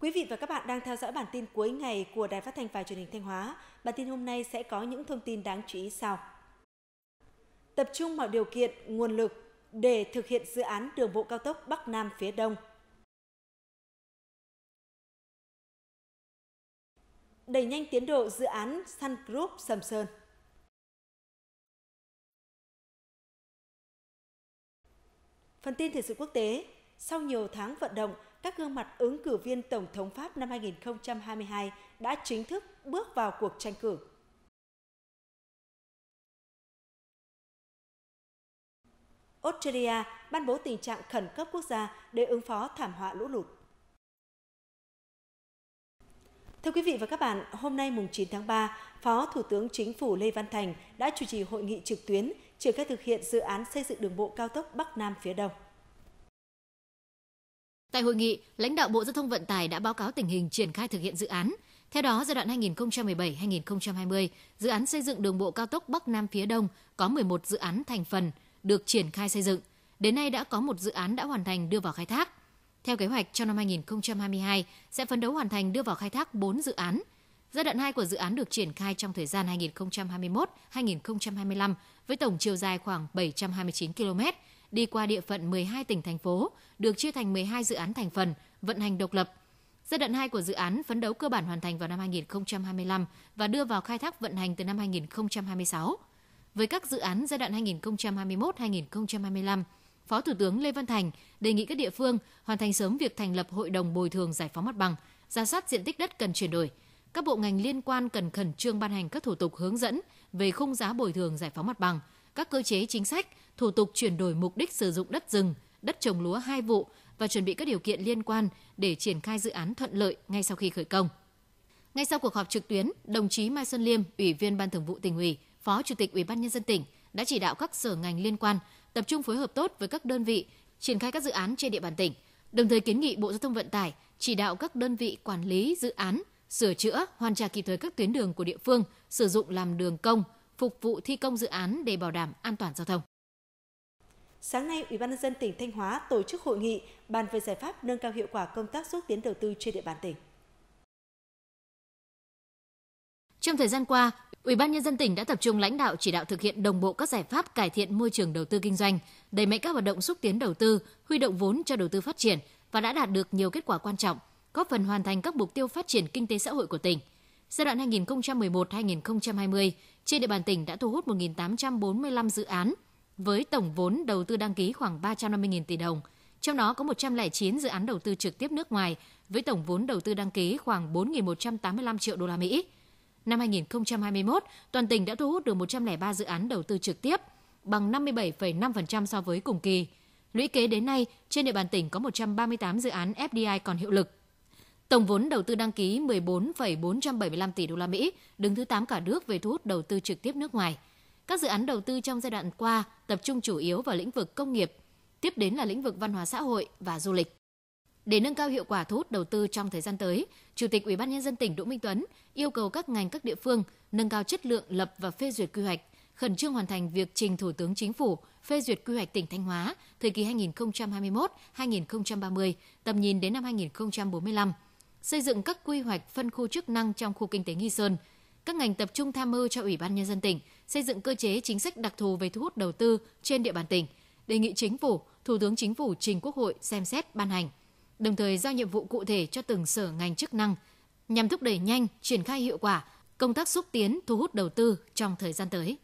Quý vị và các bạn đang theo dõi bản tin cuối ngày của Đài Phát thanh và Truyền hình Thanh Hóa. Bản tin hôm nay sẽ có những thông tin đáng chú ý sau. Tập trung mọi điều kiện, nguồn lực để thực hiện dự án đường bộ cao tốc Bắc Nam phía Đông. Đẩy nhanh tiến độ dự án Sun Group Sầm Sơn. Phần tin thời sự quốc tế, sau nhiều tháng vận động, các gương mặt ứng cử viên Tổng thống Pháp năm 2022 đã chính thức bước vào cuộc tranh cử. Australia ban bố tình trạng khẩn cấp quốc gia để ứng phó thảm họa lũ lụt. Thưa quý vị và các bạn, hôm nay mùng 9 tháng 3, Phó Thủ tướng Chính phủ Lê Văn Thành đã chủ trì hội nghị trực tuyến triển khai thực hiện dự án xây dựng đường bộ cao tốc Bắc Nam phía Đông. Tại hội nghị, lãnh đạo Bộ Giao thông Vận tải đã báo cáo tình hình triển khai thực hiện dự án. Theo đó, giai đoạn 2017-2020, dự án xây dựng đường bộ cao tốc Bắc Nam phía Đông có 11 dự án thành phần được triển khai xây dựng. Đến nay đã có một dự án đã hoàn thành đưa vào khai thác. Theo kế hoạch, trong năm 2022 sẽ phấn đấu hoàn thành đưa vào khai thác 4 dự án. Giai đoạn 2 của dự án được triển khai trong thời gian 2021-2025 với tổng chiều dài khoảng 729 km, đi qua địa phận 12 tỉnh thành phố, được chia thành 12 dự án thành phần, vận hành độc lập. Giai đoạn 2 của dự án phấn đấu cơ bản hoàn thành vào năm 2025 và đưa vào khai thác vận hành từ năm 2026. Với các dự án giai đoạn 2021-2025, Phó Thủ tướng Lê Văn Thành đề nghị các địa phương hoàn thành sớm việc thành lập hội đồng bồi thường giải phóng mặt bằng, ra soát diện tích đất cần chuyển đổi. Các bộ ngành liên quan cần khẩn trương ban hành các thủ tục hướng dẫn về khung giá bồi thường giải phóng mặt bằng, các cơ chế chính sách, thủ tục chuyển đổi mục đích sử dụng đất rừng, đất trồng lúa hai vụ và chuẩn bị các điều kiện liên quan để triển khai dự án thuận lợi ngay sau khi khởi công. Ngay sau cuộc họp trực tuyến, đồng chí Mai Xuân Liêm, Ủy viên Ban Thường vụ tỉnh ủy, Phó Chủ tịch Ủy ban nhân dân tỉnh đã chỉ đạo các sở ngành liên quan tập trung phối hợp tốt với các đơn vị triển khai các dự án trên địa bàn tỉnh, đồng thời kiến nghị Bộ Giao thông Vận tải chỉ đạo các đơn vị quản lý dự án sửa chữa, hoàn trả kịp thời các tuyến đường của địa phương sử dụng làm đường công, phục vụ thi công dự án để bảo đảm an toàn giao thông. Sáng nay, Ủy ban nhân dân tỉnh Thanh Hóa tổ chức hội nghị bàn về giải pháp nâng cao hiệu quả công tác xúc tiến đầu tư trên địa bàn tỉnh. Trong thời gian qua, Ủy ban nhân dân tỉnh đã tập trung lãnh đạo chỉ đạo thực hiện đồng bộ các giải pháp cải thiện môi trường đầu tư kinh doanh, đẩy mạnh các hoạt động xúc tiến đầu tư, huy động vốn cho đầu tư phát triển và đã đạt được nhiều kết quả quan trọng, góp phần hoàn thành các mục tiêu phát triển kinh tế xã hội của tỉnh – Giai đoạn 2011-2020, trên địa bàn tỉnh đã thu hút 1.845 dự án với tổng vốn đầu tư đăng ký khoảng 350.000 tỷ đồng. Trong đó có 109 dự án đầu tư trực tiếp nước ngoài với tổng vốn đầu tư đăng ký khoảng 4.185 triệu đô la Mỹ. Năm 2021, toàn tỉnh đã thu hút được 103 dự án đầu tư trực tiếp, bằng 57,5% so với cùng kỳ. Lũy kế đến nay, trên địa bàn tỉnh có 138 dự án FDI còn hiệu lực, Tổng vốn đầu tư đăng ký 14,475 tỷ đô la Mỹ, đứng thứ 8 cả nước về thu hút đầu tư trực tiếp nước ngoài. Các dự án đầu tư trong giai đoạn qua tập trung chủ yếu vào lĩnh vực công nghiệp, tiếp đến là lĩnh vực văn hóa xã hội và du lịch. Để nâng cao hiệu quả thu hút đầu tư trong thời gian tới, Chủ tịch Ủy ban nhân dân tỉnh Đỗ Minh Tuấn yêu cầu các ngành các địa phương nâng cao chất lượng lập và phê duyệt quy hoạch, khẩn trương hoàn thành việc trình Thủ tướng Chính phủ phê duyệt quy hoạch tỉnh Thanh Hóa thời kỳ 2021-2030, tầm nhìn đến năm 2045 xây dựng các quy hoạch phân khu chức năng trong khu kinh tế Nghi Sơn. Các ngành tập trung tham mưu cho Ủy ban nhân dân tỉnh xây dựng cơ chế chính sách đặc thù về thu hút đầu tư trên địa bàn tỉnh, đề nghị chính phủ, Thủ tướng Chính phủ trình Quốc hội xem xét ban hành, đồng thời giao nhiệm vụ cụ thể cho từng sở ngành chức năng nhằm thúc đẩy nhanh, triển khai hiệu quả công tác xúc tiến thu hút đầu tư trong thời gian tới.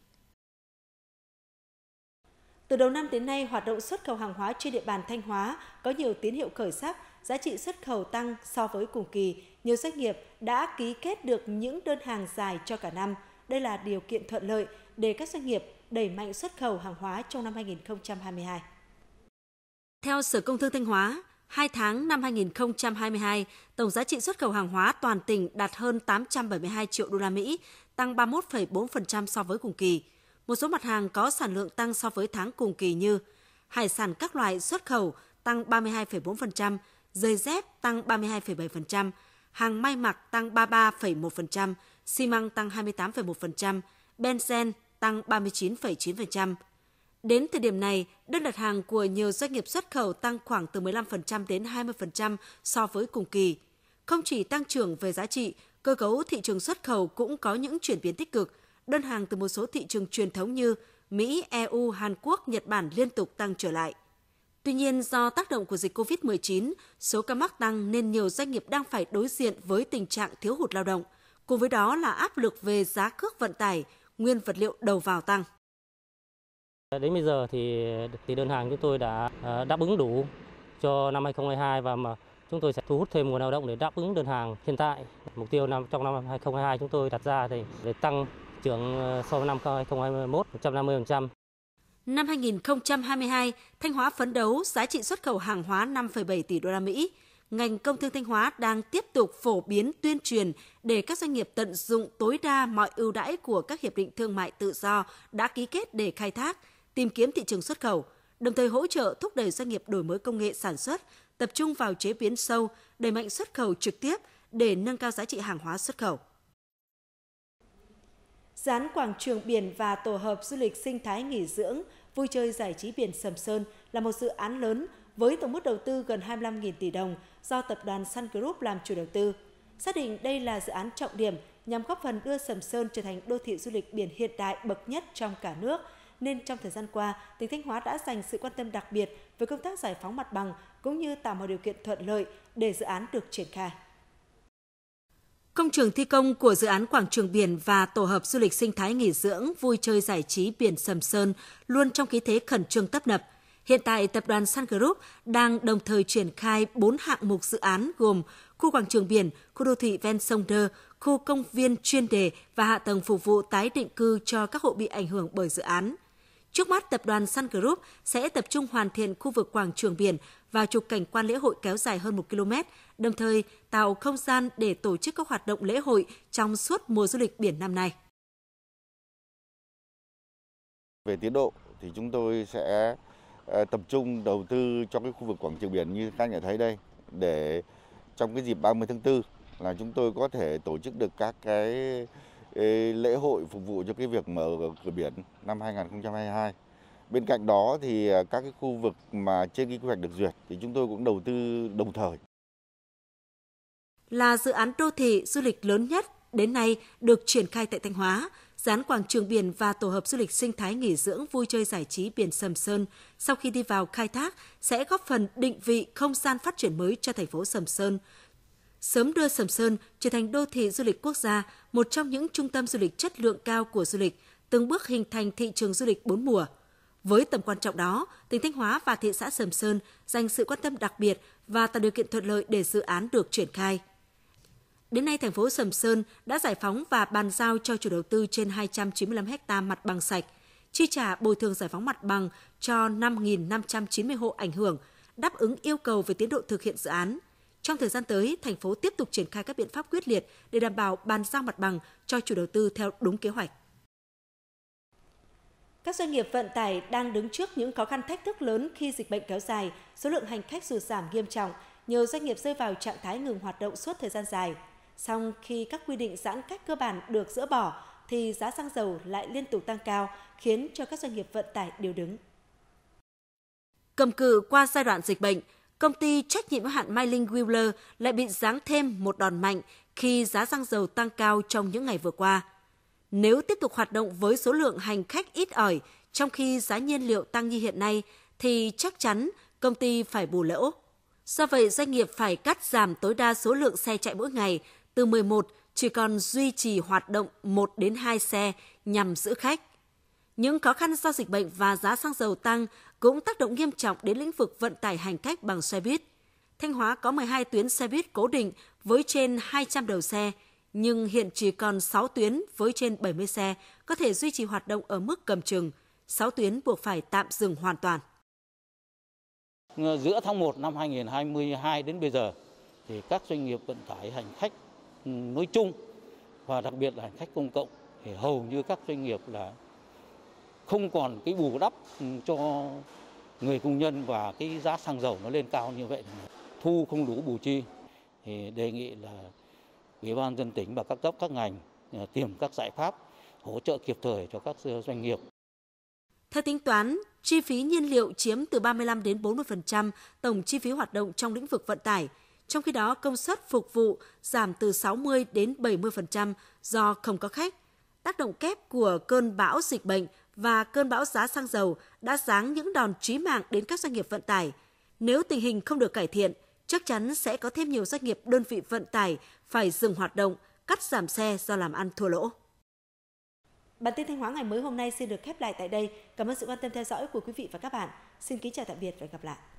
Từ đầu năm đến nay, hoạt động xuất khẩu hàng hóa trên địa bàn Thanh Hóa có nhiều tín hiệu khởi sắc giá trị xuất khẩu tăng so với cùng kỳ, nhiều doanh nghiệp đã ký kết được những đơn hàng dài cho cả năm. Đây là điều kiện thuận lợi để các doanh nghiệp đẩy mạnh xuất khẩu hàng hóa trong năm 2022. Theo Sở Công Thương Thanh Hóa, 2 tháng năm 2022, tổng giá trị xuất khẩu hàng hóa toàn tỉnh đạt hơn 872 triệu đô la Mỹ, tăng 31,4% so với cùng kỳ. Một số mặt hàng có sản lượng tăng so với tháng cùng kỳ như hải sản các loại xuất khẩu tăng 32,4%, giày dép tăng 32,7%, hàng may mặc tăng 33,1%, xi măng tăng 28,1%, benzen tăng 39,9%. Đến thời điểm này, đơn đặt hàng của nhiều doanh nghiệp xuất khẩu tăng khoảng từ 15% đến 20% so với cùng kỳ. Không chỉ tăng trưởng về giá trị, cơ cấu thị trường xuất khẩu cũng có những chuyển biến tích cực. Đơn hàng từ một số thị trường truyền thống như Mỹ, EU, Hàn Quốc, Nhật Bản liên tục tăng trở lại. Tuy nhiên, do tác động của dịch COVID-19, số ca mắc tăng nên nhiều doanh nghiệp đang phải đối diện với tình trạng thiếu hụt lao động. Cùng với đó là áp lực về giá cước vận tải, nguyên vật liệu đầu vào tăng. Đến bây giờ thì, thì đơn hàng chúng tôi đã à, đáp ứng đủ cho năm 2022 và mà chúng tôi sẽ thu hút thêm nguồn lao động để đáp ứng đơn hàng hiện tại. Mục tiêu năm trong năm 2022 chúng tôi đặt ra thì để tăng trưởng à, so với năm 2021 150%. Năm 2022, Thanh Hóa phấn đấu giá trị xuất khẩu hàng hóa 5,7 tỷ đô la Mỹ. Ngành công thương Thanh Hóa đang tiếp tục phổ biến tuyên truyền để các doanh nghiệp tận dụng tối đa mọi ưu đãi của các hiệp định thương mại tự do đã ký kết để khai thác, tìm kiếm thị trường xuất khẩu, đồng thời hỗ trợ thúc đẩy doanh nghiệp đổi mới công nghệ sản xuất, tập trung vào chế biến sâu, đẩy mạnh xuất khẩu trực tiếp để nâng cao giá trị hàng hóa xuất khẩu. Dự án quảng trường biển và tổ hợp du lịch sinh thái nghỉ dưỡng, vui chơi giải trí biển Sầm Sơn là một dự án lớn với tổng mức đầu tư gần 25.000 tỷ đồng do tập đoàn Sun Group làm chủ đầu tư. Xác định đây là dự án trọng điểm nhằm góp phần đưa Sầm Sơn trở thành đô thị du lịch biển hiện đại bậc nhất trong cả nước, nên trong thời gian qua, tỉnh Thanh Hóa đã dành sự quan tâm đặc biệt với công tác giải phóng mặt bằng cũng như tạo mọi điều kiện thuận lợi để dự án được triển khai. Công trường thi công của dự án quảng trường biển và tổ hợp du lịch sinh thái nghỉ dưỡng vui chơi giải trí biển Sầm Sơn luôn trong khí thế khẩn trương tấp nập. Hiện tại, tập đoàn Sun Group đang đồng thời triển khai 4 hạng mục dự án gồm khu quảng trường biển, khu đô thị ven sông Đơ, khu công viên chuyên đề và hạ tầng phục vụ tái định cư cho các hộ bị ảnh hưởng bởi dự án – Trước mắt, tập đoàn Sun Group sẽ tập trung hoàn thiện khu vực quảng trường biển và trục cảnh quan lễ hội kéo dài hơn 1 km, đồng thời tạo không gian để tổ chức các hoạt động lễ hội trong suốt mùa du lịch biển năm nay. Về tiến độ thì chúng tôi sẽ ờ, tập trung đầu tư cho cái khu vực quảng trường biển như các nhà thấy đây để trong cái dịp 30 tháng 4 là chúng tôi có thể tổ chức được các cái lễ hội phục vụ cho cái việc mở cửa biển năm 2022. Bên cạnh đó thì à, các cái khu vực mà trên cái quy hoạch được duyệt thì chúng tôi cũng đầu tư đồng thời. Là dự án đô thị du lịch lớn nhất đến nay được triển khai tại Thanh Hóa, dán quảng trường biển và tổ hợp du lịch sinh thái nghỉ dưỡng vui chơi giải trí biển Sầm Sơn sau khi đi vào khai thác sẽ góp phần định vị không gian phát triển mới cho thành phố Sầm Sơn, sớm đưa Sầm Sơn trở thành đô thị du lịch quốc gia, một trong những trung tâm du lịch chất lượng cao của du lịch, từng bước hình thành thị trường du lịch bốn mùa. Với tầm quan trọng đó, tỉnh Thanh Hóa và thị xã Sầm Sơn dành sự quan tâm đặc biệt và tạo điều kiện thuận lợi để dự án được triển khai. Đến nay, thành phố Sầm Sơn đã giải phóng và bàn giao cho chủ đầu tư trên 295 ha mặt bằng sạch, chi trả bồi thường giải phóng mặt bằng cho 5.590 hộ ảnh hưởng, đáp ứng yêu cầu về tiến độ thực hiện dự án. Trong thời gian tới, thành phố tiếp tục triển khai các biện pháp quyết liệt để đảm bảo bàn giao mặt bằng cho chủ đầu tư theo đúng kế hoạch. Các doanh nghiệp vận tải đang đứng trước những khó khăn thách thức lớn khi dịch bệnh kéo dài, số lượng hành khách sụt giảm nghiêm trọng, nhiều doanh nghiệp rơi vào trạng thái ngừng hoạt động suốt thời gian dài. Song khi các quy định giãn cách cơ bản được dỡ bỏ thì giá xăng dầu lại liên tục tăng cao, khiến cho các doanh nghiệp vận tải điều đứng. Cầm cự qua giai đoạn dịch bệnh, công ty trách nhiệm hạn Mai Linh Wheeler lại bị giáng thêm một đòn mạnh khi giá xăng dầu tăng cao trong những ngày vừa qua. Nếu tiếp tục hoạt động với số lượng hành khách ít ỏi, trong khi giá nhiên liệu tăng như hiện nay, thì chắc chắn công ty phải bù lỗ. Do vậy, doanh nghiệp phải cắt giảm tối đa số lượng xe chạy mỗi ngày từ 11 chỉ còn duy trì hoạt động 1 đến 2 xe nhằm giữ khách. Những khó khăn do dịch bệnh và giá xăng dầu tăng cũng tác động nghiêm trọng đến lĩnh vực vận tải hành khách bằng xe buýt. Thanh Hóa có 12 tuyến xe buýt cố định với trên 200 đầu xe, nhưng hiện chỉ còn 6 tuyến với trên 70 xe có thể duy trì hoạt động ở mức cầm chừng, 6 tuyến buộc phải tạm dừng hoàn toàn. Giữa tháng 1 năm 2022 đến bây giờ thì các doanh nghiệp vận tải hành khách ừ, nói chung và đặc biệt là hành khách công cộng thì hầu như các doanh nghiệp là không còn cái bù đắp ừ, cho người công nhân và cái giá xăng dầu nó lên cao như vậy thu không đủ bù chi thì đề nghị là ủy ban dân tỉnh và các cấp các ngành à, tìm các giải pháp hỗ trợ kịp thời cho các doanh nghiệp. Theo tính toán, chi phí nhiên liệu chiếm từ 35 đến 40% tổng chi phí hoạt động trong lĩnh vực vận tải. Trong khi đó, công suất phục vụ giảm từ 60 đến 70% do không có khách. Tác động kép của cơn bão dịch bệnh và cơn bão giá xăng dầu đã giáng những đòn chí mạng đến các doanh nghiệp vận tải. Nếu tình hình không được cải thiện, chắc chắn sẽ có thêm nhiều doanh nghiệp đơn vị vận tải phải dừng hoạt động, cắt giảm xe do làm ăn thua lỗ. Bản tin Thanh Hóa ngày mới hôm nay xin được khép lại tại đây. Cảm ơn sự quan tâm theo dõi của quý vị và các bạn. Xin kính chào tạm biệt và gặp lại.